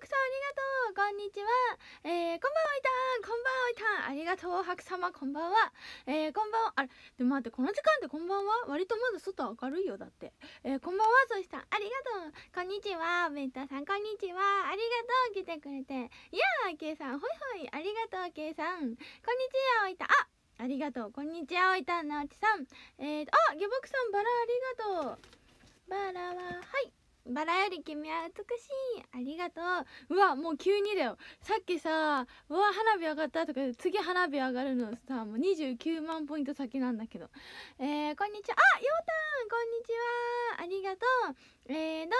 木さんありがとうこんにちは、えー、こんばんはいたんこんばんはいたんありがとう白様こんばんはえー、こんばんはあれでも待ってこの時間でこんばんは割とまだ外明るいよだってえー、こんばんはそしたありがとうこんにちはベンタさんこんにちはありがとう来てくれていやあけいさんほいほいありがとうけいさんこんにちはおいたあありがとう。こんにちは、おいたんなおちさん。えーと、あ、下僕さん、バラありがとう。バラは、はい。バラより君は美しいありがとううわもう急にだよさっきさ「うわ花火上がった」とか次花火上がるのさもう29万ポイント先なんだけどえー、こんにちはあようたんこんにちはありがとうえー、どうもね、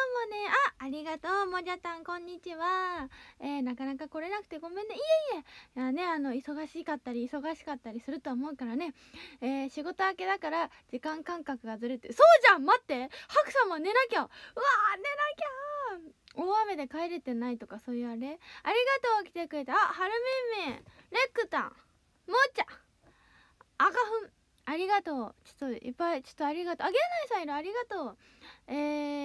あ、ありがとう、もじゃたん、こんにちは。えー、なかなか来れなくてごめんね。いえいえ、いやね、あの、忙しかったり、忙しかったりすると思うからね。えー、仕事明けだから、時間感覚がずれて、そうじゃん待ってハクさんも寝なきゃうわー、寝なきゃ大雨で帰れてないとか、そういうあれありがとう、来てくれた。あ、はるめんみん、レックタン、もーちゃん。ありがとう。ちょっといっぱい、ちょっとありがとう。あげないさんいる、ありがとう。え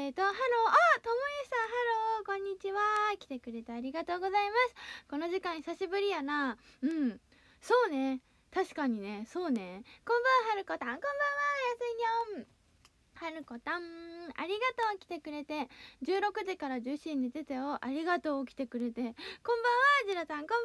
ーと、ハロー、あ、ともゆさん、ハロー、こんにちは。来てくれてありがとうございます。この時間久しぶりやな。うん。そうね。確かにね。そうね。こんばんは、はるこたん。こんばんは、やすいにょん。はるこたんありがとう来てくれて16時から1 0時に出てよありがとう来てくれてこんばんはジラさんこんば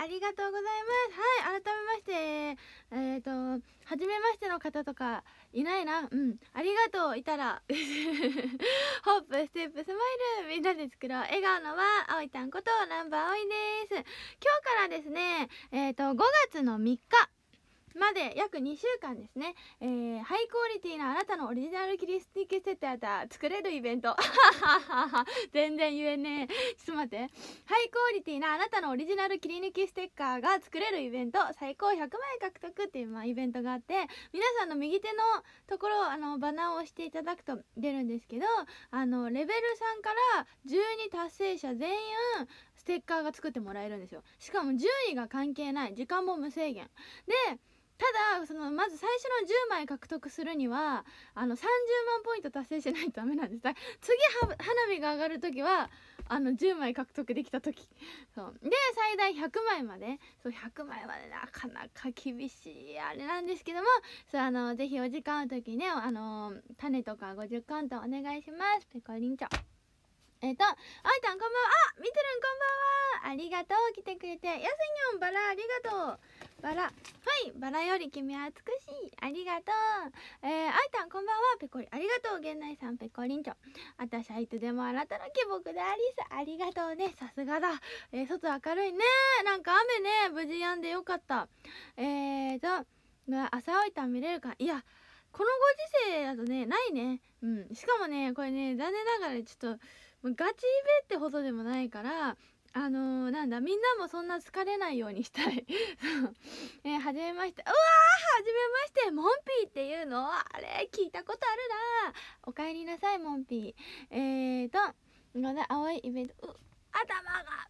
んはありがとうございますはい改めましてえっ、ー、と初めましての方とかいないなうんありがとういたら ホップステップスマイルみんなで作ろう笑顔のはあおいたんことナンバーおいです今日からですねえっ、ー、と5月の3日まで約2週間ですね、えー、ハイクオリティなあなたのオリジナルキリスティックセテ作れるイベント 全然言えねえちょっと待ってハイクオリティなあなたのオリジナル切り抜きステッカーが作れるイベント最高100枚獲得っていう、まあ、イベントがあって皆さんの右手のところあのバナーを押していただくと出るんですけどあのレベル3から12達成者全員ステッカーが作ってもらえるんですよしかも順位が関係ない時間も無制限でただそのまず最初の10枚獲得するにはあの30万ポイント達成しないとダメなんですだ次花火が上がる時はあの10枚獲得できた時そうで最大100枚までそう100枚までなかなか厳しいあれなんですけどもそうあのぜひお時間ある時ねあの種とか50カウントお願いしますペコリンチョえっ、ー、と、あいたんこんばんはあみてるんこんばんはありがとう来てくれてやすにょんバラありがとうバラはいバラより君は美しいありがとうえー、あいたんこんばんはペコリありがとう源内さんペコリンチョあたしはいつでもあなたの希望でありさありがとうねさすがだえー、外明るいねなんか雨ね無事やんでよかったえーと朝起いたん見れるかいやこのご時世だとねないねうんしかもねこれね残念ながらちょっとガチイベってほどでもないからあのー、なんだみんなもそんな好かれないようにしたい えー、はじめましてうわーはじめましてモンピーっていうのあれ聞いたことあるなおかえりなさいモンピーえーとこの青いイベント頭が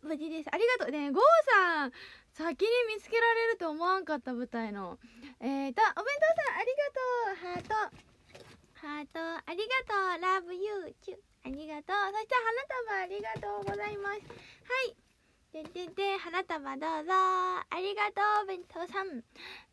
無事ですありがとうねゴーさん先に見つけられると思わんかった舞台のえーとお弁当さんありがとうハートハートありがとうラブユーチューありがとうそして花束ありがとうございますはいででで花束どうぞありがとう弁当さん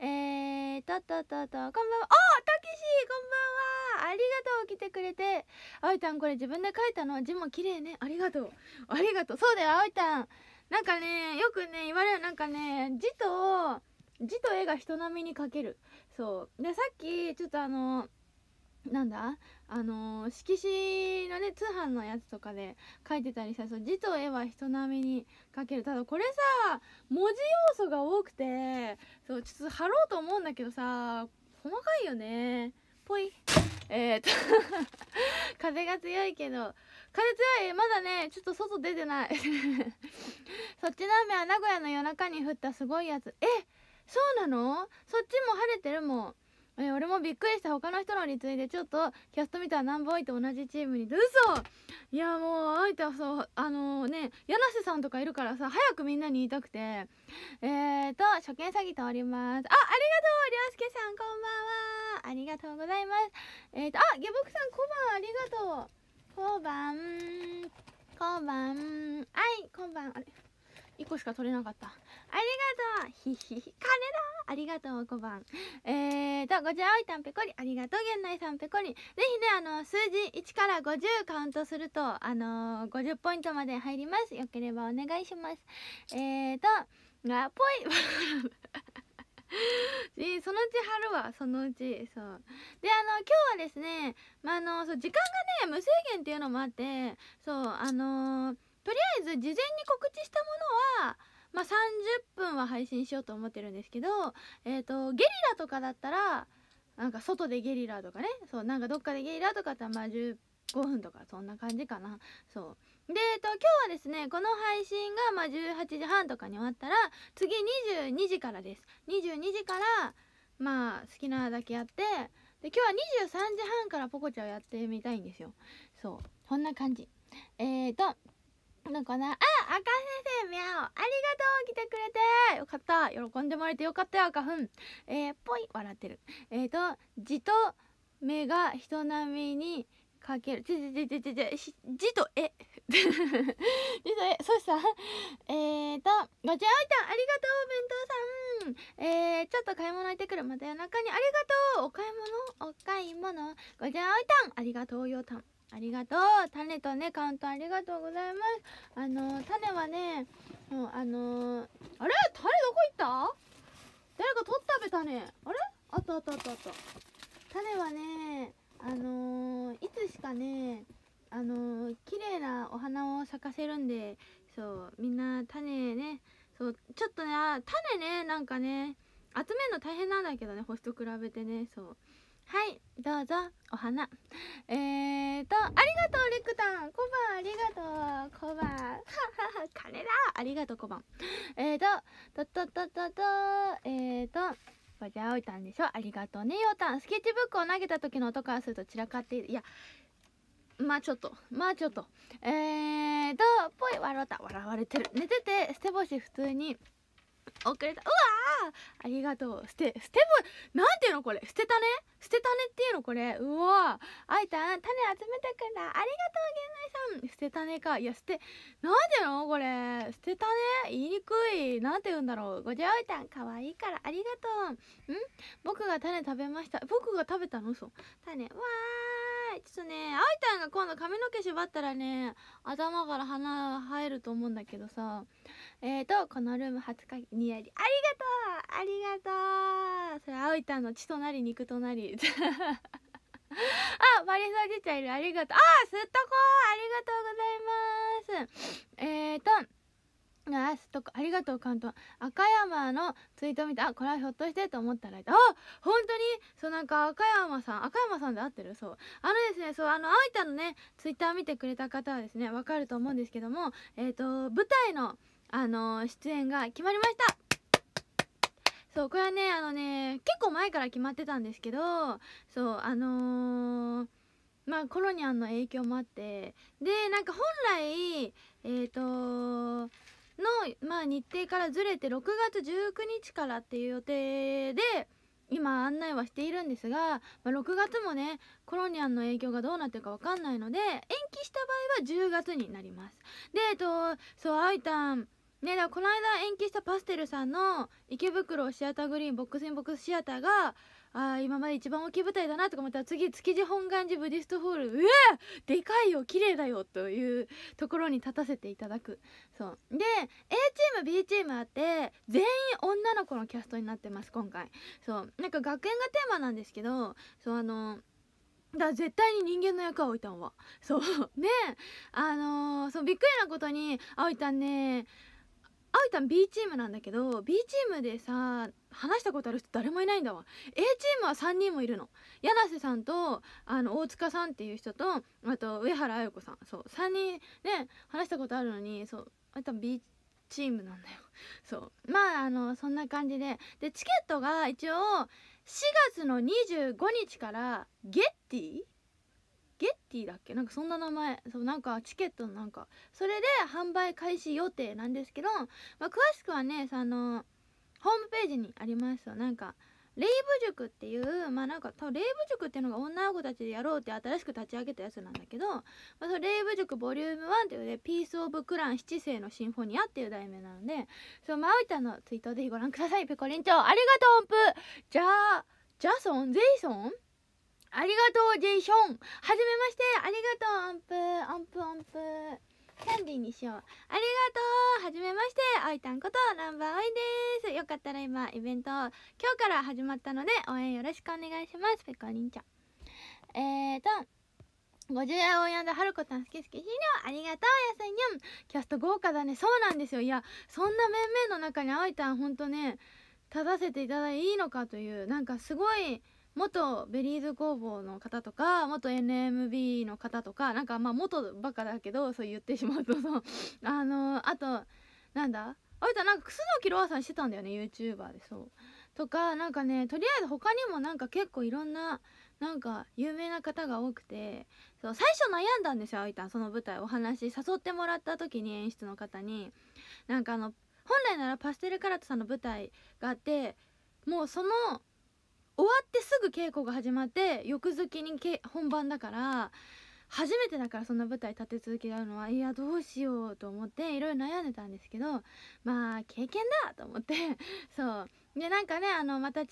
えーととととこんばんはおたけしこんばんはありがとう来てくれてあおいたんこれ自分で書いたの字も綺麗ねありがとうありがとうそうだよあおいたんなんかねよくね言われるなんかね字と字と絵が人並みに書けるそうでさっきちょっとあのなんだあのー、色紙のね通販のやつとかで書いてたりさ字と絵は人並みに書けるただこれさ文字要素が多くてそうちょっと貼ろうと思うんだけどさ細かいよねぽいえー、っ と風が強いけど風強いまだねちょっと外出てない そっちの雨は名古屋の夜中に降ったすごいやつえそうなのそっちも晴れてるもんえ俺もびっくりした他の人のリツイでちょっとキャスト見たらナンバーイと同じチームに嘘いやもうあいたそうあのー、ね柳瀬さんとかいるからさ早くみんなに言いたくてえーと初見詐欺とおりますあありがとう涼介さんこんばんはありがとうございますえーとあ下僕さん小判ありがとう小判小判はい小判あれ1個しか取れなかったありがとうひひひ、金だありがとう、5番。えーと、ごじあおいたんぺこり、ありがとう、源内さんぺこり。ぜひね、あの、数字1から50カウントすると、あのー、50ポイントまで入ります。よければお願いします。えーと、が、ぽい。え そのうち貼るわそのうちそうであの今日はですね、まあ、あのそう時間がね無制限っていうのもあってそうあのー、とりあえず事前に告知したものはまあ、30分は配信しようと思ってるんですけど、えーと、ゲリラとかだったらなんか外でゲリラとかねそうなんかどっかでゲリラとかってまあ15分とかそんな感じかなそうで、えーと、今日はですねこの配信がま18時半とかに終わったら次22時からです22時からまあ好きなだけやってで今日は23時半からポコちゃんをやってみたいんですよそうこんな感じえっ、ー、とのかなあ赤先生みゃおありがとう来てくれてよかった喜んでもらえてよかったよ赤ふんえー、ぽい笑ってるえっ、ー、と字と目が人並みにかけるちちちちちちし字と絵字 と絵そうしたえっ、ー、とごちゃおいたんありがとう弁当さんえー、ちょっと買い物行ってくるまた夜中にありがとうお買い物お買い物ごちゃおいたんありがとうよたんありがとう種とねカウントありがとうございますあの種はねもうあのー、あれ種どこ行った誰か取ったべ種あれあったあったあったあった種はねあのー、いつしかねあのー、綺麗なお花を咲かせるんでそうみんな種ねそうちょっとね種ねなんかね集めるの大変なんだけどね星と比べてねそうはいどうぞお花えーとありがとうリクタンコバンありがとうコバン金だありがとうコバンえーととととととえーとこちらおいたんでしょありがとうねようたんスケッチブックを投げた時の音からすると散らかっていやまあちょっとまあちょっとえーとぽい笑った笑われてる寝てて捨て星普通に遅れたうわありがとう捨て捨てもなんていうのこれ捨てたね捨てたねっていうのこれうわあいたん種集めてくんだありがとう源内さん捨てたねかいや捨てなんていうのこれ捨てたね言いにくいなんて言うんだろうごじゃあいたんかわいいからありがとうん僕が種食べました僕が食べたのそう種うわーちょっとねあいたんが今度髪の毛縛ったらね頭から鼻生えると思うんだけどさえーとこのルーム初かにやりありがとうありがとうそれ葵たんの血となり肉となり あマリサ出ゃいるありがとうあすっとこありがとうございますえーとあすっとこありがとう関東赤山のツイート見てあこれはひょっとしてと思ったらあ本当にそうなんか赤山さん赤山さんで合ってるそうあのですねそうあのあいたのねツイッター見てくれた方はですねわかると思うんですけどもえっ、ー、と舞台の「あの出演が決まりましたそうこれはねあのね結構前から決まってたんですけどそうあのー、まあコロニアンの影響もあってでなんか本来えっ、ー、との、まあ、日程からずれて6月19日からっていう予定で今案内はしているんですが、まあ、6月もねコロニアンの影響がどうなってるか分かんないので延期した場合は10月になりますでえっとそうアイタンねだこの間延期したパステルさんの池袋シアターグリーンボックスインボックスシアターがあ今まで一番大きい舞台だなとか思ったら次築地本願寺ブディストホールうわでかいよ綺麗だよというところに立たせていただくそうで A チーム B チームあって全員女の子のキャストになってます今回そうなんか学園がテーマなんですけどそうあのだ絶対に人間の役はおいたんはそうねあのー、そうびっくりなことに「あおいたんねあうたん B チームなんだけど B チームでさ話したことある人誰もいないんだわ A チームは3人もいるの柳瀬さんとあの大塚さんっていう人とあと上原綾子さんそう3人ね話したことあるのにそうあうたん B チームなんだよそうまああのそんな感じででチケットが一応4月の25日からゲッティゲッティだっけなんかそんな名前そうなんかチケットのなんかそれで販売開始予定なんですけど、まあ、詳しくはねそのホームページにありますよなんかレイブ塾っていうまあなんか多分レイブ塾っていうのが女の子たちでやろうって新しく立ち上げたやつなんだけど、まあ、そレイブ塾ボリューム1っていうねピース・オブ・クラン七世のシンフォニアっていう題名なのでそうまおいたのツイートをぜひご覧くださいペコリン長ありがとう音符じゃあジャソンゼイソンありがとう、ジェイション。はじめまして、ありがとう、アンプ、アンプ、アンプ。キャンディーにしよう。ありがとうはじめまして、あいたんこと、ナンバーアイです。よかったら今、イベント、今日から始まったので、応援よろしくお願いします。ペコリンちゃん。えーと、50夜やんではるこさん好き好き肥料ありがとうやさいにゃんキャスト豪華だねそうなんですよいやそんな面々の中にあいたんほんとね立たせていただいていいのかというなんかすごい元ベリーズ工房の方とか元 NMB の方とかなんかまあ元ばカかだけどそう言ってしまうとそう あのあとなんだあいたなんか楠木ロアさんしてたんだよね YouTuber でそうとかなんかねとりあえず他にもなんか結構いろんななんか有名な方が多くてそう最初悩んだんですよあいたその舞台お話誘ってもらった時に演出の方になんかあの本来ならパステルカラットさんの舞台があってもうその終わってすぐ稽古が始まって翌月にけ本番だから初めてだからそんな舞台立て続けやるのはいやどうしようと思っていろいろ悩んでたんですけどまあ経験だと思って そうでなんかねあのまた違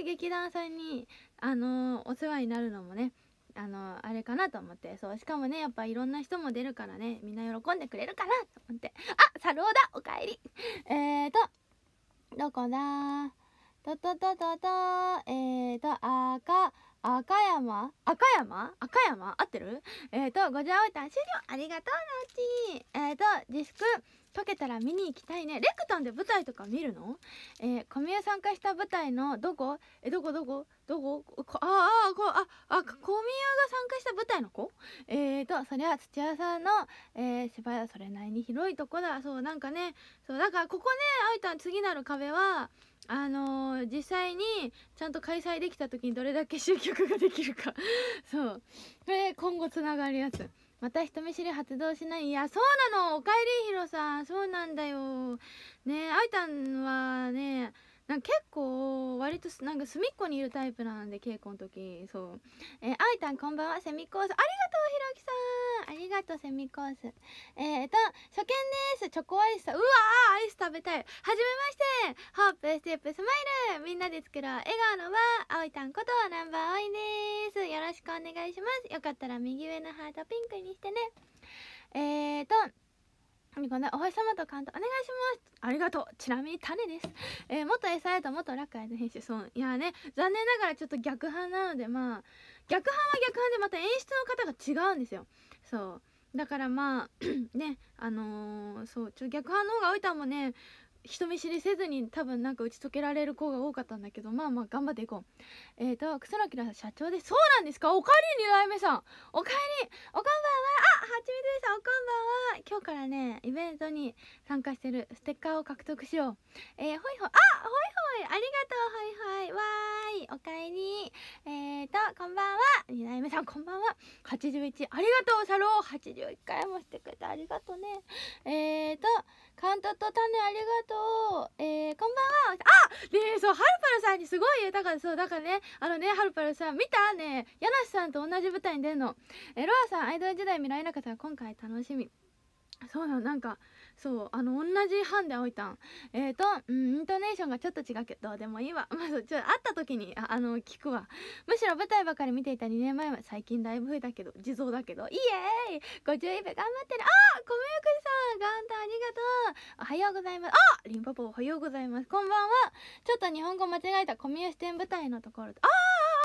う劇団さんにあのお世話になるのもねあのあれかなと思ってそうしかもねやっぱいろんな人も出るからねみんな喜んでくれるかなと思ってあサルオだおかえりえーとどこだたたたたたえーと、あか、赤山赤山赤山合ってるえっ、ー、と、ごじゃおいたん終了ありがとう、なっちえっ、ー、と、スク解けたら見に行きたいね。レクタンで舞台とか見るのえー、小宮参加した舞台のどこえ、どこどこどここああ、こあ、あ、小宮が参加した舞台の子えっ、ー、と、それは土屋さんの、えー、芝居はそれなりに広いとこだ。そう、なんかね、そう、だからここね、あいたん次なる壁は、あのー、実際にちゃんと開催できた時にどれだけ集客ができるか そうこれ今後つながるやつまた人見知り発動しないいやそうなのおかえりひろさんそうなんだよねあいたんはねなんか結構割となんか隅っこにいるタイプなんで稽古の時そうえー、あいたんこんばんはセミコースありがとうひろきさんありがとうセミコースえー、と初見ですチョコアイスうわアイス食べたいはじめましてホープステップスマイルみんなで作ろう笑顔のはあいたんことナンバーあいですよろしくお願いしますよかったら右上のハートピンクにしてねえー、とみこね、お星様と感動お願いしますありがとうちなみに種です。えー、元餌やと元ラカ園の編集そういやね、残念ながらちょっと逆派なので、まあ、逆派は逆版でまた演出の方が違うんですよ。そう。だからまあ ね、あのー、そう、ちょっと逆派の方が多いたもね、人見知りせずに多分なんか打ち解けられる子が多かったんだけどまあまあ頑張っていこうえっ、ー、と楠木社長でそうなんですかおかえり二代目さんおかえりおこんばんはあはちみつさんおこんばんは今日からねイベントに参加してるステッカーを獲得しようえー、ほいほいあほいほいありがとうほいほいわーいおかえりえっ、ー、とこんばんは二代目さんこんばんは81ありがとうサロー81回もしてくれてありがとうねえっ、ー、とカントとタネありがとう。えー、こんばんは。あねそう、ハルパルさんにすごい、言たからそう、だからね、あのね、ハルパルさん、見たね、柳瀬さんと同じ舞台に出んの。えロアさん、アイドル時代見らなかったら今回楽しみ。そうなのなんかそうあの同じ班でいたんえっ、ー、とうんイントネーションがちょっと違うけどでもいいわ まずちょっと会った時にあの聞くわむしろ舞台ばかり見ていた2年前は最近だいぶ増えたけど地蔵だけどイエーイ51杯頑張ってるあ米ゆくじさん元旦ありがとうおはようございますあリンパポおはようございますこんばんはちょっと日本語間違えた小宮支店舞台のところあ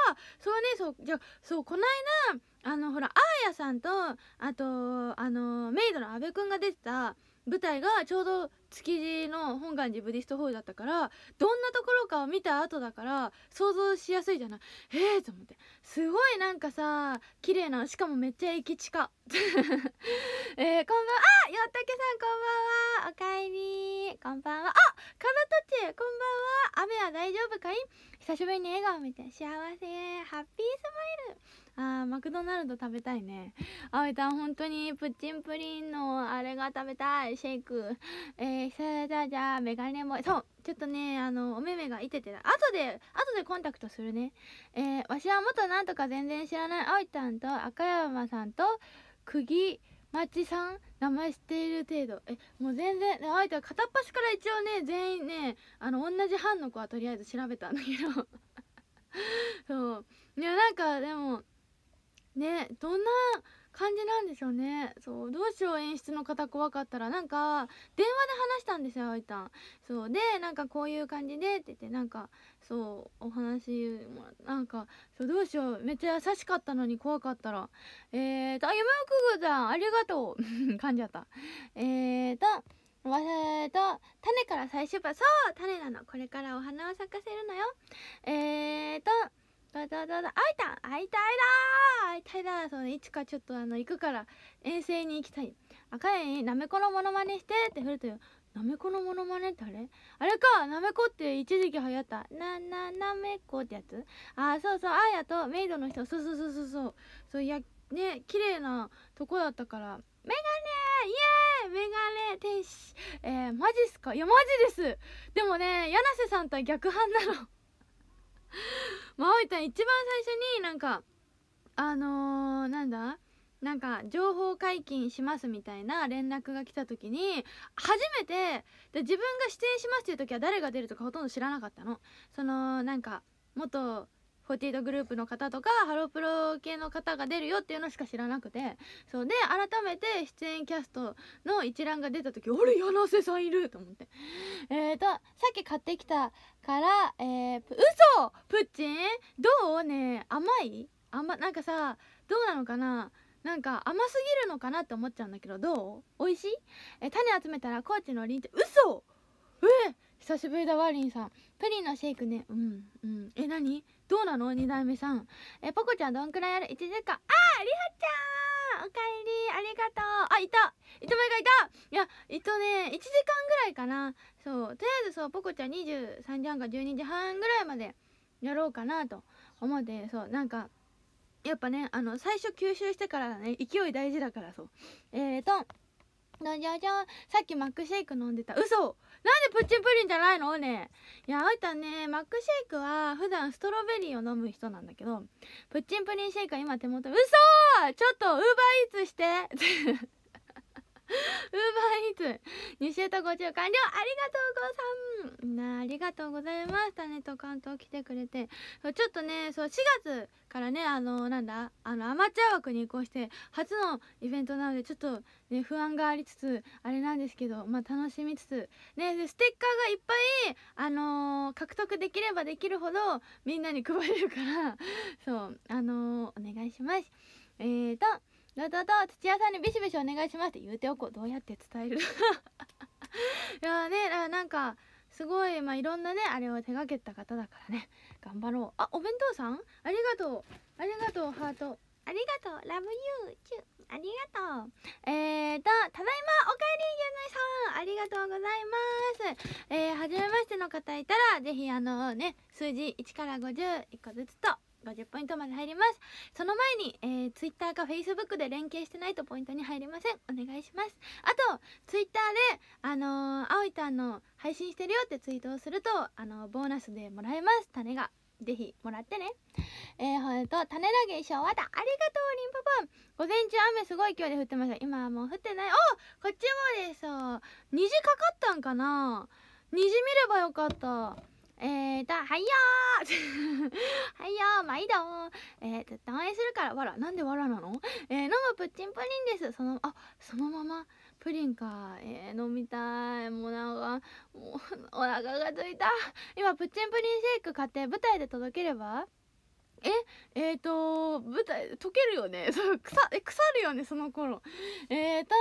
あそうねそうじゃそうこないなあのほらあーやさんとあとあのメイドの阿部君が出てた舞台がちょうど築地の本願寺ブディストホールだったからどんなところかを見た後だから想像しやすいじゃないえーと思ってすごいなんかさ綺麗なしかもめっちゃ駅近 えー、こんばんはあよったけさんこんばんはおかえりこんばんはあカなトチこんばんは雨は大丈夫かい久しぶりに笑顔見て幸せハッピースマイルあーマクドナルド食べたいねあいた本当にプッチンプリンのあれが食べたいシェイクえー、さじゃじゃメガネもそうちょっとねあのお目目がいてて後で後でコンタクトするねえー、わしは元なんとか全然知らないあいたんと赤山さんと釘町さん名前知っている程度えもう全然あいた片っ端から一応ね全員ねあの同じ班の子はとりあえず調べたんだけど そういやなんかでもねどんな感じなんでしょうねそうどうしよう演出の方怖かったらなんか電話で話したんですよあいたんそうでなんかこういう感じでって言ってなんかそうお話なんかそうどうしようめっちゃ優しかったのに怖かったらえーとあ山をくぐさんありがとう噛ん じゃったえーとわえと種から最終盤そう種なのこれからお花を咲かせるのよえーとだだだだ会いたん会いたいだ会いたいだそいつかちょっとあの行くから遠征に行きたい赤いになめこのモノマネしてって振るとよなめこのモノマネってあれあれかなめこって一時期流行ったなななめこってやつああそうそうあやとメイドの人そうそうそうそうそうそういやね綺麗なとこだったからメガネイエーイメガネ天使えー、マジっすかいやマジですでもね柳瀬さんとは逆反なのまおいたん一番最初になんかあのー、なんだなんか情報解禁しますみたいな連絡が来た時に初めてで自分が出演しますっていう時は誰が出るとかほとんど知らなかったのそのなんか元48グループの方とかハロプロ系の方が出るよっていうのしか知らなくてそうで改めて出演キャストの一覧が出た時「あれ柳瀬さんいる!」と思ってえーとさっき買ってきたからえー、嘘プッチンどうね甘い甘なんかさどうなのかななんか甘すぎるのかなって思っちゃうんだけどどう美味しいえ種集めたらーチのりんちゃん嘘え久しぶりだわりんさんプリンのシェイクねうんうんえ何どうなの2代目さんえポコちゃんどんくらいやる ?1 時間あーりはちゃんおかえりありがとうあいた糸前がいたいやえっとね1時間ぐらいかなそうとりあえずそうポコちゃん23時半か12時半ぐらいまでやろうかなと思ってそうなんかやっぱねあの最初吸収してからね勢い大事だからそうえーとじじさっきマックシェイク飲んでた嘘でプッチンプリンじゃないのねいやあいたねマックシェイクは普段ストロベリーを飲む人なんだけどプッチンプリンシェイクは今手元嘘ちょっとウーバーイーツしてウーバーイーツ2週とご中完了ありがとうごさんみんなありがとうございましたねと関東来てくれてちょっとねそう4月からねあのなんだあのアマチュア枠に移行して初のイベントなのでちょっとね不安がありつつあれなんですけどまあ楽しみつつねでステッカーがいっぱいあのー、獲得できればできるほどみんなに配れるからそうあのー、お願いしますえーとどうどう土屋さんにビシビシお願いしますって言うておこうどうやって伝える いやねなんかすごいまあいろんなねあれを手がけた方だからね頑張ろうあお弁当さんありがとうありがとうハートありがとうラブユーチュありがとうえーとただいまおかえりゆうないさんありがとうございますえー、はじめましての方いたらぜひあのね数字1から50 1個ずつと50ポイントまで入りますその前に、えー、Twitter か Facebook で連携してないとポイントに入りませんお願いしますあと Twitter であのー、葵たんの配信してるよってツイートをするとあのー、ボーナスでもらえます種がぜひもらってね。えー、ほんと、種投げ衣装わだありがとう、リンパパン。午前中雨すごい勢いで降ってました。今はもう降ってない。おこっちもです。そう虹かかったんかな虹見ればよかった。えーと、はいよー はいよー、毎度ーえーと、断愛するから、わら、なんでわらなのえー、飲むプッチンプリンです。その、あ、そのまま、プリンか。えー、飲みたい。もうなんか、もう、お腹が空いた。今、プッチンプリンシェイク買って、舞台で届ければええーと、舞台、溶けるよね。そう、腐、え、腐るよね、その頃。えーと、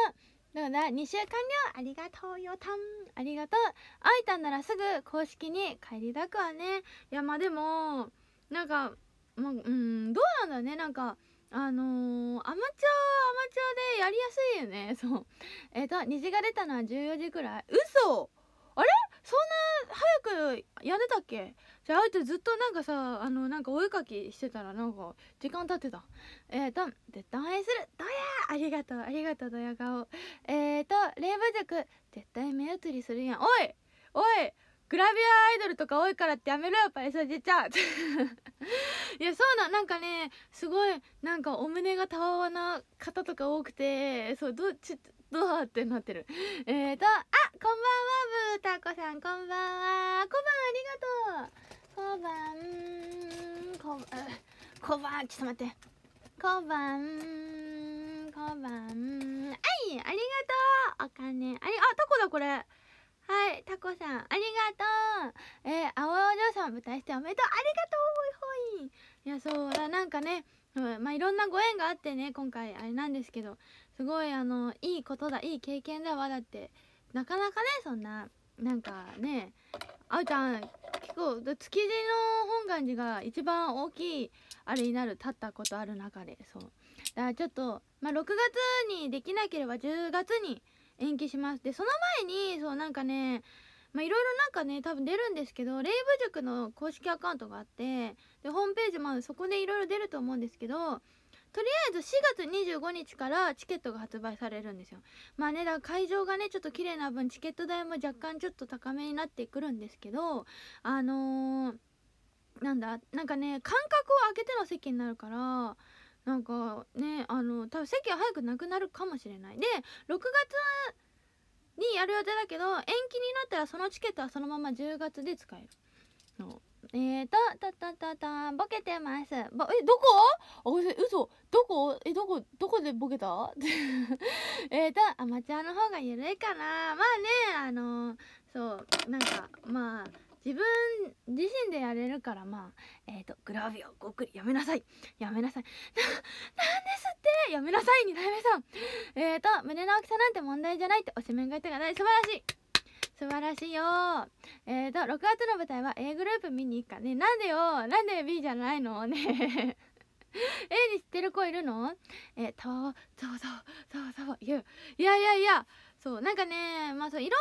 どうだ2週完了ありがとうよたんありがとう会いたんならすぐ公式に帰りたくはねいやまあでもなんかもううんどうなんだねなんかあのー、アマチュアアマチュアでやりやすいよねそうえっ、ー、と虹が出たのは14時くらい嘘あれそんな早くやんたっけじゃああいつずっとなんかさあのなんかお絵かきしてたらなんか時間経ってたえーと絶対応援するどやありがとうありがとうドヤ顔えーと霊馬塾絶対目移りするやんおいおいグラビアアイドルとか多いからってやめろよパリサジちゃん いやそうななんかねすごいなんかお胸がたわわな方とか多くてそうどっちとってなってるえーとあこんばんはブータコさんこんばんはこんばんありがとうこんばんここんばんちょっと待ってこんばんこんばんはいありがとうお金ありあタコだこれはい、タコさん、ありがとう。えー、青お嬢さん、舞台しておめでとう。ありがとう、ほいほい。いや、そうだ、なんかね、まあ、いろんなご縁があってね、今回、あれなんですけど、すごいあのいいことだいい経験だわだってなかなかねそんななんかねあうちゃん結構築地の本願寺が一番大きいあれになる立ったことある中でそうだからちょっと、まあ、6月にできなければ10月に延期しますでその前にそうなんかねまいろいろなんかね多分出るんですけどレイブ塾の公式アカウントがあってでホームページもそこでいろいろ出ると思うんですけどとりあえず4月25日からチケットが発売されるんですよまあねだから会場がねちょっと綺麗な分チケット代も若干ちょっと高めになってくるんですけどあのー、なんだなんかね間隔を空けての席になるからなんかねあの多分席は早くなくなるかもしれないで6月にやる予定だけど延期になったらそのチケットはそのまま10月で使えるのえーと、とととと、ボケてます。ぼえ、どこあ、嘘。どこえ、どこ、どこでボケた えと、アマチュアの方が緩いかな。まあね、あのー、そう、なんか、まあ、自分自身でやれるからまあえっ、ー、とグラビアごっくりやめなさいやめなさいななんですってやめなさい二代目さんえっ、ー、と胸の大きさなんて問題じゃないっておしめんがいったがない素晴らしい素晴らしいよえっ、ー、と6月の舞台は A グループ見に行くかねなんでよなんで B じゃないのね A に知ってる子いるのえっ、ー、とそうそうそうそう言ういやいやいやそうなんかねまあそういろ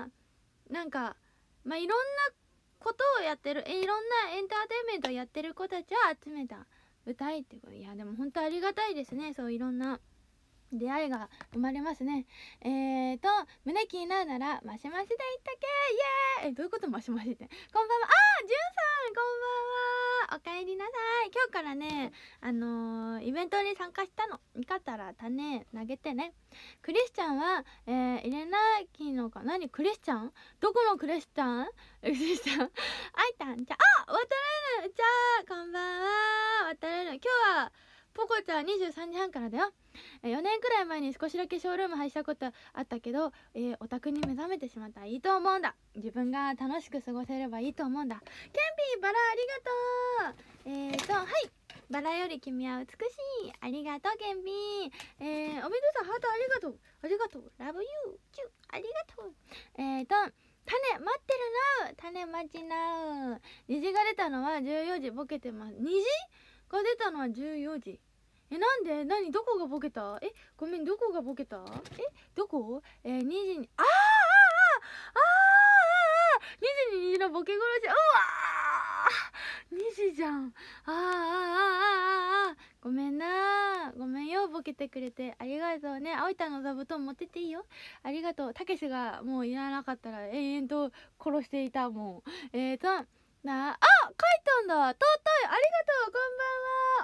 んななんかまあいろんなことをやってるえいろんなエンターテインメントをやってる子たちを集めた舞台ってこといやでも本当ありがたいですねそういろんな出会いが生まれますねえーと胸気になるならマシマシでいったけイエーイえどういうことマシマシってこんばんはあじゅんさんこんばんはおかえりなさい今日からねあのー、イベントに参加したのよかったら種投げてねクリスチャンは、えー、入れないのか何クリスチャンどこのクリスチャンクリスチャンあいたんちゃあ渡れるじゃこんばんは渡れる今日はポコちゃん23時半からだよ4年くらい前に少しだけショールーム入したことあったけど、えー、オに目覚めてしまったいいと思うんだ自分が楽しく過ごせればいいと思うんだケンピーバラありがとうえーとはいバラより君は美しいありがとうケンピーえー、おめでとうハートありがとうありがとうラブユーキューありがとうえーと種待ってるな種待ちなう虹が出たのは14時ボケてます虹が出たのは14時えなんで何どこがボケたえごめんどこがボケたえどこえー、2時にあーあーあーあーあー2時に虹のボケ殺しうわー2時じゃんあーあーあーあーあーごめんなごめんよボケてくれてありがとうねあおいたの座布団持ってっていいよありがとうたけしがもういらなかったら永遠と殺していたもんえーとなあ書いたんだ尊いありがとうこんばんは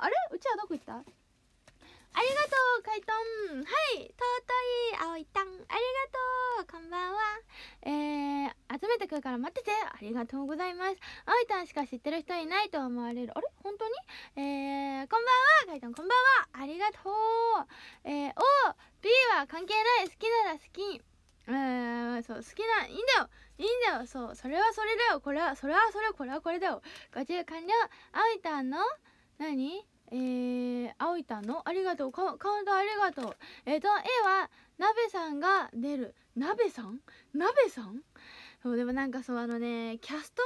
あれうちはどこ行ったありがとうカイトンはい尊いあおいたん。ありがとうこんばんはえー、集めてくるから待っててありがとうございますあおいたんしか知ってる人いないと思われるあれ本当にえー、こんばんはカイトンこんばんはありがとうえー、O B は関係ない好きなら好きうんそう好きないいんだよいいんだよそうそれはそれだよこれはそれはそれこれはこれだよ50完了あおいたんの何えー、青いたのありがとうカウントありがとうえっ、ー、と絵は鍋さんが出る鍋さん鍋さんそうでもなんかそうあのねキャスト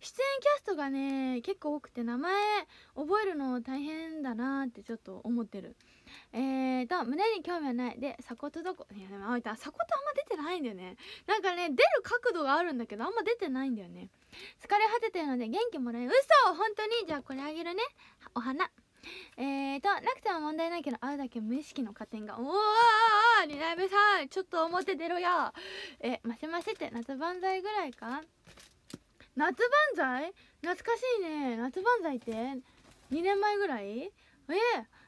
出演キャストがね結構多くて名前覚えるの大変だなってちょっと思ってるえーと胸に興味はないで鎖骨どこいやでも青いた鎖骨あんま出てないんだよねなんかね出る角度があるんだけどあんま出てないんだよね疲れ果ててるので元気もらえ嘘本当にじゃあこれあげるねお花えーとなくては問題ないけどあるだけ無意識の加点がおお二代目さんちょっと表出ろやえマシマシって夏万歳ぐらいか夏万歳懐かしいね夏万歳って2年前ぐらいえー、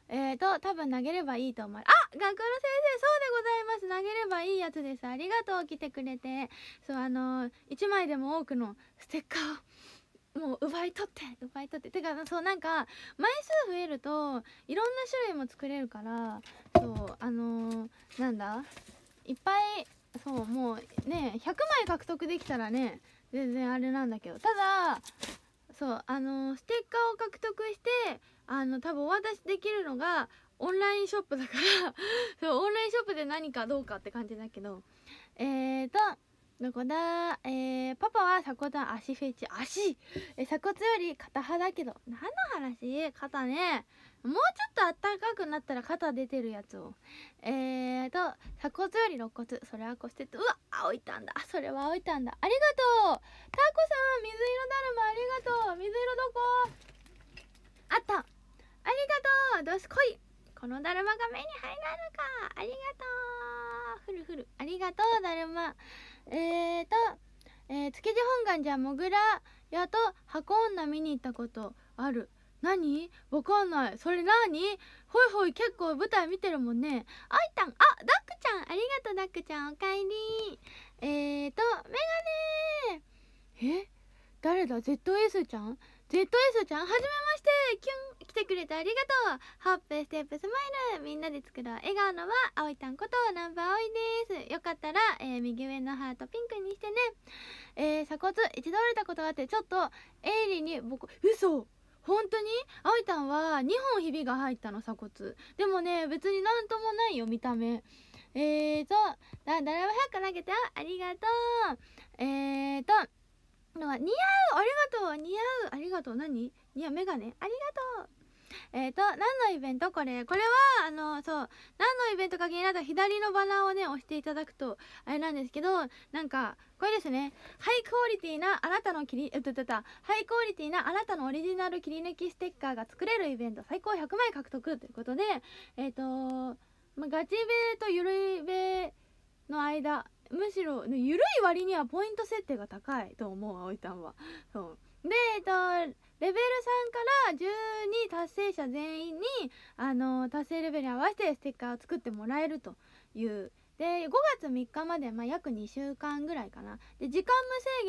えーと多分投げればいいと思うあ学校の先生そうでございます投げればいいやつですありがとう来てくれてそうあのー、1枚でも多くのステッカーをもう奪い取って奪い取っててかそうなんか枚数増えるといろんな種類も作れるからそうあのー、なんだいっぱいそうもうね100枚獲得できたらね全然あれなんだけどただそうあのー、ステッカーを獲得してあの多分お渡しできるのがオンラインショップだからそうオンラインショップで何かどうかって感じだけどえーとどこだえー、パパは鎖骨の足フェチ足え鎖骨より肩派だけど何の話肩ねもうちょっとあったかくなったら肩出てるやつをえーと鎖骨より肋骨それは骨折うわあ置いたんだそれは置いたんだありがとうタコさん水色だるまありがとう水色どこあったありがとうどすこいこのだるまが目に入らぬかありがとうふるふるありがとうだるまえーと、えー、築地本願じゃもぐら屋と箱女見に行ったことある何わかんないそれ何ほいほい結構舞台見てるもんねあいたんあダックちゃんありがとうダックちゃんおかえりえーとメガネえ誰だ ZS ちゃん ZS ちゃんはじめましてキュン来てくれてありがとうハップステップスマイルみんなで作ろう笑顔のはあおいたんことナンバーあおいですよかったら、えー、右上のハートピンクにしてねえー、鎖骨一度折れたことがあってちょっといりに僕嘘本当にあおいたんは2本ひびが入ったの鎖骨でもね別になんともないよ見た目えーとだ誰も早く投げてありがとうえーとのは似合うありがとう似合うありがとう何いやメガネありがとうえっ、ー、と何のイベントこれこれはあのそう何のイベントか気になったら左のバナーをね押していただくとあれなんですけどなんかこれですねハイクオリティなあなたの切りうたたたハイクオリティなあなたのオリジナル切り抜きステッカーが作れるイベント最高100枚獲得ということでえっ、ー、と、まあ、ガチベとゆるいベの間むしろ緩い割にはポイント設定が高いと思う葵たんはそうでえっとレベル3から12達成者全員にあの達成レベルに合わせてステッカーを作ってもらえるというで5月3日まで、まあ、約2週間ぐらいかなで時間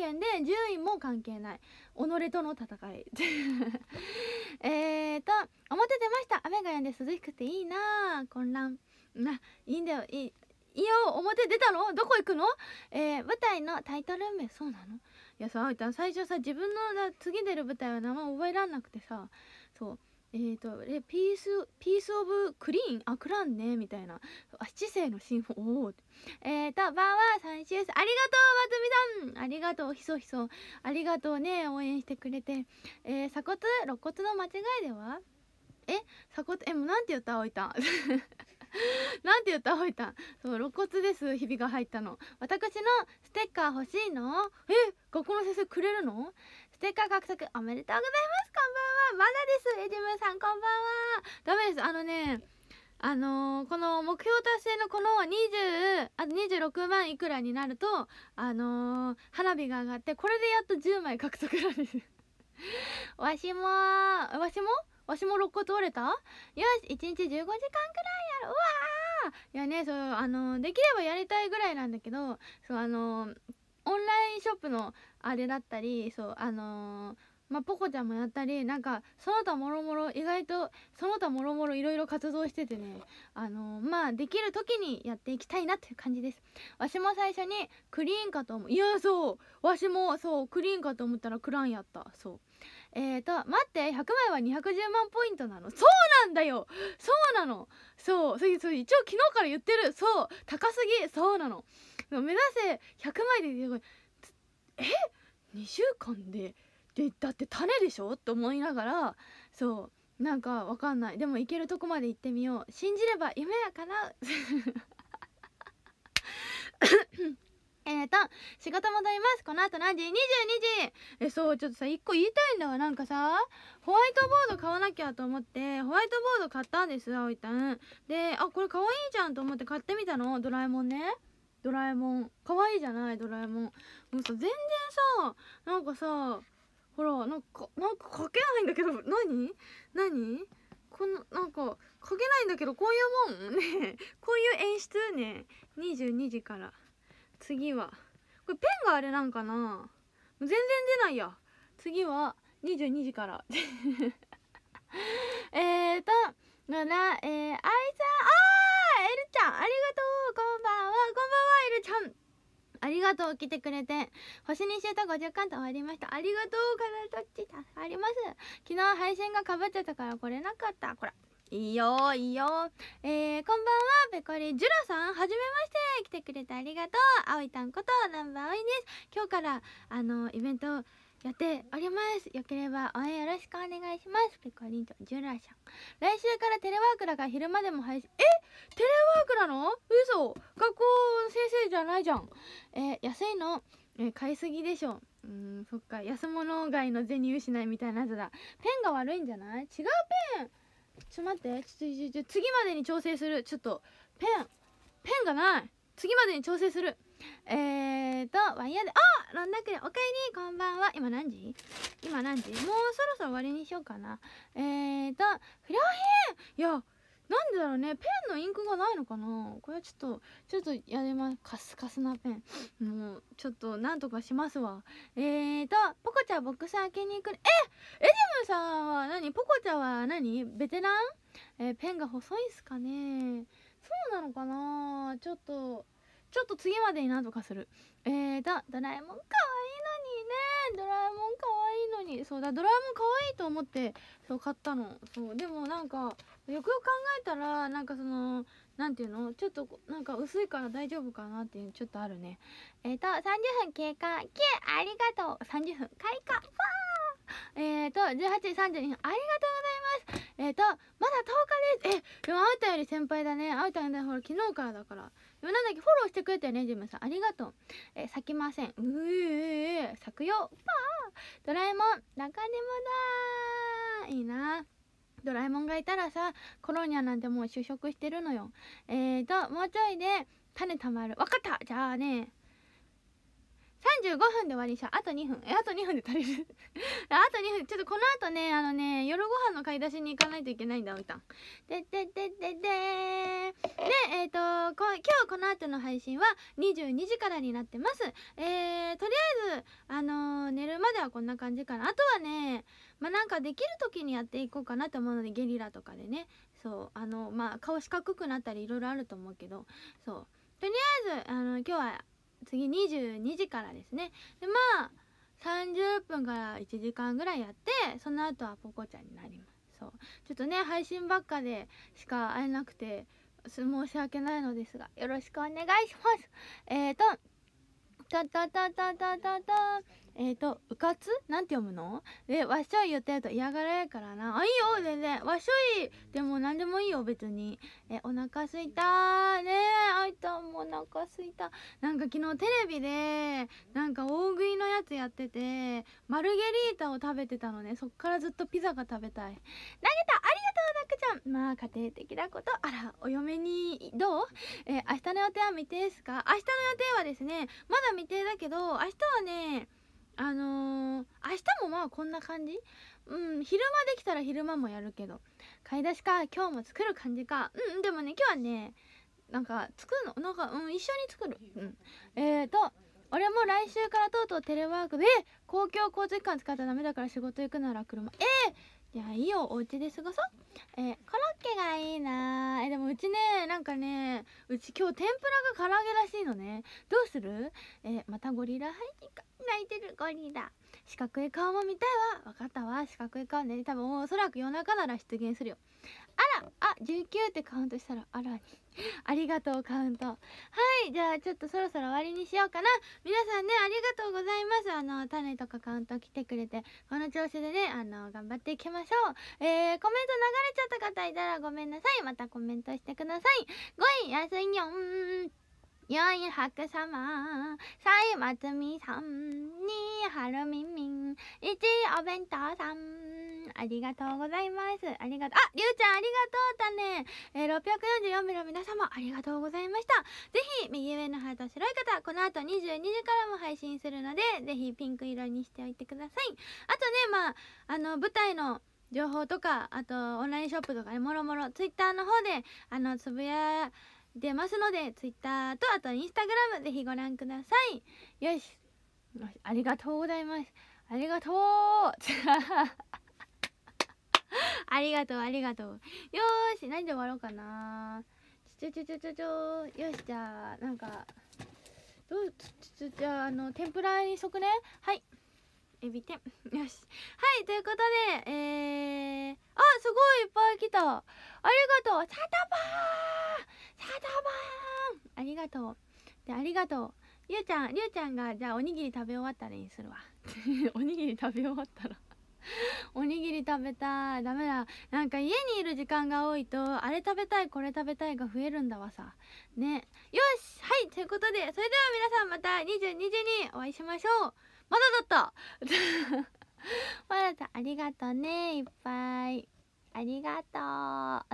無制限で順位も関係ない己との戦い えっと表出ました雨が止んで涼しくていいな混乱ないいんだよいいいや表出たのどこ行くのえー、舞台のタイトル名そうなのいやさあいたん最初さ自分の次出る舞台は名前覚えらんなくてさそうえっ、ー、とえピースピースオブクリーンあクランねみたいなあ七世のシンフォおおえっ、ー、とばんは最終ありがとう松見さんありがとうひそひそありがとうね応援してくれてえー、鎖骨肋骨の間違いではえ鎖骨えもうなんて言ったあおいたん なんて言ったほいたんそう露骨ですひびが入ったの私のステッカー欲しいのえ学校の先生くれるのステッカー獲得おめでとうございますこんばんはまだですエジムさんこんばんはダメですあのねあのー、この目標達成のこの20あと26万いくらになるとあのー、花火が上がってこれでやっと10枚獲得なんですわしもわしもわしも6個取れたよし1日15時間くらいやろうわーいやねそうあのできればやりたいぐらいなんだけどそうあのオンラインショップのあれだったりそうあのまあ、ポコちゃんもやったりなんかその他もろもろ意外とその他もろもろいろいろ活動しててねあのー、まあできる時にやっていきたいなっていう感じですわしも最初にクリーンかと思ういやそうわしもそうクリーンかと思ったらクランやったそうえーと待って100枚は210万ポイントなのそうなんだよそうなのそうそれ一応昨日から言ってるそう高すぎそうなの目指せ100枚でえ2週間ででだって種でしょと思いながらそうなんかわかんないでも行けるとこまで行ってみよう信じれば夢は叶うえーと、仕事戻ります。この後何時 ?22 時え、そう、ちょっとさ、一個言いたいんだわ。なんかさ、ホワイトボード買わなきゃと思って、ホワイトボード買ったんです、あおいたん。で、あ、これ可愛いじゃんと思って買ってみたの、ドラえもんね。ドラえもん。可愛いじゃない、ドラえもん。もうさ、全然さ、なんかさ、ほら、なんか、なんか書けないんだけど、何何この、なんか、書けないんだけど、こういうもんねこういう演出ね22時から。次はこれペンがあれなんかな全然出ないや次は22時から えーとならえー、あいさんあーエルちゃんありがとうこんばんはこんばんはエルちゃんありがとう来てくれて星にシュート50巻と終わりましたありがとうからとっちあります昨日配信がかぶってたから来れなかったこらいいよいいよえー、こんばんはペコリジュラさんはじめまして来てくれてありがとうあおいたんことナンバあおいです今日からあのイベントやっておりますよければ応援よろしくお願いしますペコリンとジュラさん来週からテレワークだから昼間でも配信えテレワークなの嘘学校先生じゃないじゃんえー、安いの、えー、買いすぎでしょうんそっか安物買いの銭失いみたいなやつだペンが悪いんじゃない違うペンちょっと待ってちょっと次までに調整するちょっとペンペンがない次までに調整するえーとワイヤーであロンダックでおかえりこんばんは今何時今何時もうそろそろ終わりにしようかなえーと不良品いやなんでだろうねペンのインクがないのかなこれはちょっとちょっとやりますカスカスなペンもうちょっとなんとかしますわえーとポコちゃんボックス開けに行くえエデムさんは何ポコちゃんは何ベテランえー、ペンが細いんすかねそうなのかなちょっとちょっと次までになんとかするえーとドラえもんかわいいえドラえもん可愛いのにそうだドラえもん可愛いと思ってそう買ったのそうでもなんかよくよく考えたらなんかそのなんていうのちょっとなんか薄いから大丈夫かなっていうちょっとあるねえっ、ー、と30分経過9ありがとう30分開花わーえっ、ー、と18時32分ありがとうございますえっ、ー、とまだ10日ですえでもあうたより先輩だねあうたより、ほら昨日からだからでなんだっけフォローしてくれたよねジムさんありがとうえ咲きませんうえ咲くよパドラえもん中根もだいいなドラえもんがいたらさコロニアなんてもう就職してるのよえーともうちょいで種たまるわかったじゃあね35分で終わりにしゃうあと2分えあと2分で足りる あと2分ちょっとこの後ねあのね夜ご飯の買い出しに行かないといけないんだおいたんででででででえっ、ー、とこ今日この後の配信は22時からになってますえー、とりあえずあのー、寝るまではこんな感じかなあとはねまあなんかできる時にやっていこうかなと思うのでゲリラとかでねそうあのまあ顔四角くなったりいろいろあると思うけどそうとりあえずあの今日は次22時からですねでまあ30分から1時間ぐらいやってその後はポコちゃんになりますそうちょっとね配信ばっかでしか会えなくて申し訳ないのですがよろしくお願いしますえーと「タタタタタタタ」えっ、ー、と、うかつなんて読むので、わっしょい言ってると嫌がられるからな。あ、いいよ、全然。わっしょいでも何でもいいよ、別に。え、お腹すいたねえ、あいたんもお腹すいた。なんか昨日テレビで、なんか大食いのやつやってて、マルゲリータを食べてたのね。そっからずっとピザが食べたい。投げたありがとう、なくちゃんまあ、家庭的なこと。あら、お嫁に、どうえー、明日の予定は未定ですか明日の予定はですね、まだ未定だけど、明日はね、あのー、明日もまあこんな感じうん昼間できたら昼間もやるけど買い出しか今日も作る感じかうんでもね今日はねなんか作るのなんかうん一緒に作るうんえーと俺も来週からとうとうテレワークで公共交通機関使ったらダメだから仕事行くなら車えー、じゃあいいよお家で過ごそうえー、コロッケがいいなえでもうちねなんかねうち今日天ぷらが唐揚げらしいのねどうするえー、またゴリラ入りか泣いてるゴリラ四角い顔も見たいわ分かったわ四角い顔ね多分おそらく夜中なら出現するよあらあ19ってカウントしたらあらありがとうカウントはいじゃあちょっとそろそろ終わりにしようかな皆さんねありがとうございますあの種とかカウント来てくれてこの調子でねあの頑張っていきましょうえー、コメント流れちゃった方いたらごめんなさいまたコメントしてください5位安いにょんよいはくさまさいまつみさんにはるみみんいちお弁当さんありがとうございますありがとうありゅうちゃんありがとうだね、えー、644名の皆様ありがとうございましたぜひ右上のハート白い方この後22時からも配信するのでぜひピンク色にしておいてくださいあとねまああの舞台の情報とかあとオンラインショップとかねもろもろツイッターの方であのつぶや出ますのでツイッターとあとインスタグラムぜひご覧くださいよしありがとうございますありがとう ありがとうありがとうよし何で終わろうかなちょちょちょちょちょよしじゃあなんかどうじゃああの天ぷらにそくねはいエビ天 よしはいということでえー、あすごいいっぱい来たありがとうサタバーンサタバーンありがとうでありがとうりゅうちゃんりゅうちゃんがじゃあおにぎり食べ終わったらにするわ おにぎり食べ終わったら おにぎり食べたいダメだなんか家にいる時間が多いとあれ食べたいこれ食べたいが増えるんだわさねよしはいということでそれでは皆さんまた22時にお会いしましょうまだだった まだだありがとうねいっぱいありがとうお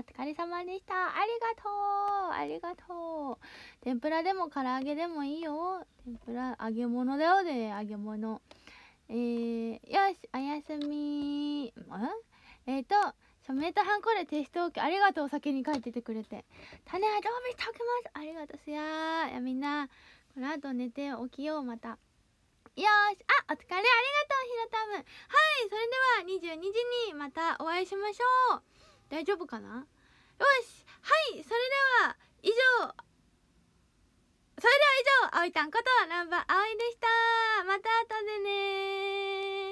疲れ様でしたありがとうありがとう天ぷらでも唐揚げでもいいよ天ぷら揚げ物だよね揚げ物えー、よしおやすみえっ、ー、と署名とハンコでテスト OK ありがとうお酒に書いててくれて種はどうしておきますありがとうすやーいやみんなこの後寝て起きようまたよしあお疲れありがとうひろたむはいそれでは22時にまたお会いしましょう大丈夫かなよしはいそれでは以上それでは以上あおいたんことナンバあおいでしたまた後で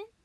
ね